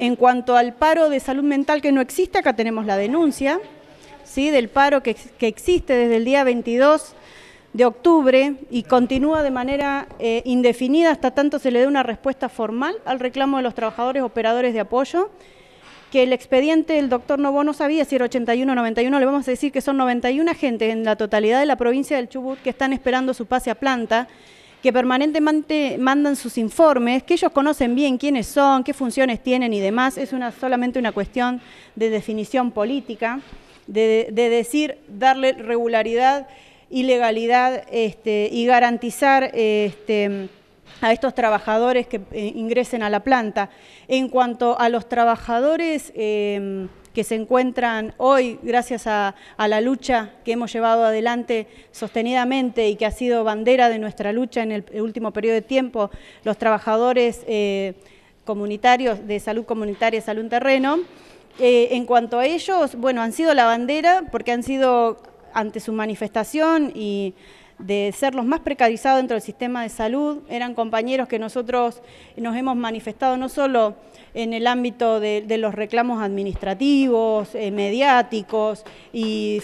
En cuanto al paro de salud mental que no existe, acá tenemos la denuncia ¿sí? del paro que, existe desde el día 22 de octubre y continúa de manera eh, indefinida hasta tanto se le dé una respuesta formal al reclamo de los trabajadores operadores de apoyo, que el expediente del doctor Novo no sabía si era 81 o 91, le vamos a decir que son 91 agentes en la totalidad de la provincia del Chubut que están esperando su pase a planta que permanentemente mandan sus informes, que ellos conocen bien quiénes son, qué funciones tienen y demás, es solamente una cuestión de definición política, de, decir, darle regularidad y legalidad este, y garantizar... Este, a estos trabajadores que eh, ingresen a la planta. En cuanto a los trabajadores em, que se encuentran hoy, gracias a, la lucha que hemos llevado adelante sostenidamente y que ha sido bandera de nuestra lucha en el último periodo de tiempo, los trabajadores eh, comunitarios de salud comunitaria y salud terreno. Eh, en cuanto a ellos, bueno, han sido la bandera porque han sido ante su manifestación y de ser los más precarizados dentro del sistema de salud. Eran compañeros que nosotros nos hemos manifestado no solo en el ámbito de, los reclamos administrativos, eh, mediáticos y,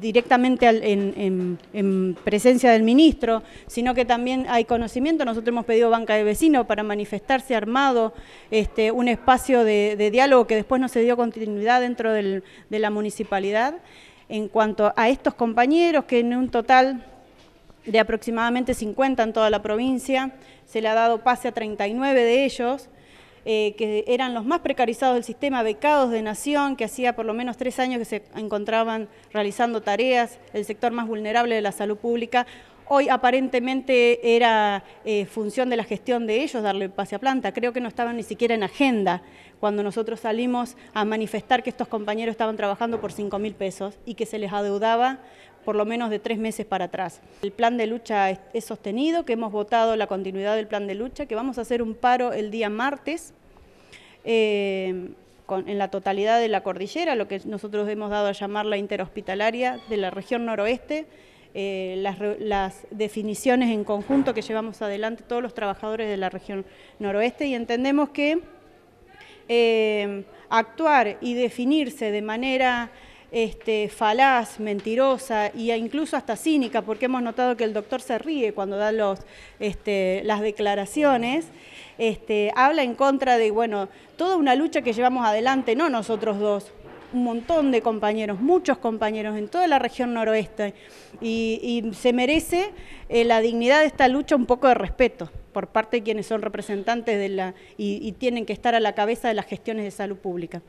directamente en, presencia del ministro, sino que también hay conocimiento. Nosotros hemos pedido banca de vecino para manifestarse armado, este, un espacio de, diálogo que después no se dio continuidad dentro de la municipalidad. En cuanto a estos compañeros, que en un total de aproximadamente 50 en toda la provincia, se le ha dado pase a 39 de ellos, eh, que eran los más precarizados del sistema, becados de nación, que hacía por lo menos tres años que se encontraban realizando tareas, el sector más vulnerable de la salud pública, Hoy aparentemente era eh, función de la gestión de ellos darle pase a planta. Creo que no estaban ni siquiera en agenda cuando nosotros salimos a manifestar que estos compañeros estaban trabajando por 5 mil pesos y que se les adeudaba por lo menos de tres meses para atrás. El plan de lucha es sostenido, que hemos votado la continuidad del plan de lucha, que vamos a hacer un paro el día martes. Eh, en la totalidad de la cordillera, lo que nosotros hemos dado a llamar la interhospitalaria de la región noroeste, eh, las, definiciones en conjunto que llevamos adelante todos los trabajadores de la región noroeste y entendemos que eh, actuar y definirse de manera este, falaz, mentirosa e incluso hasta cínica, porque hemos notado que el doctor se ríe cuando da este, las declaraciones, este, habla en contra de bueno, toda una lucha que llevamos adelante, no nosotros dos, un montón de compañeros, muchos compañeros en toda la región noroeste y, se merece eh, la dignidad de esta lucha un poco de respeto por parte de quienes son representantes de la, y tienen que estar a la cabeza de las gestiones de salud pública.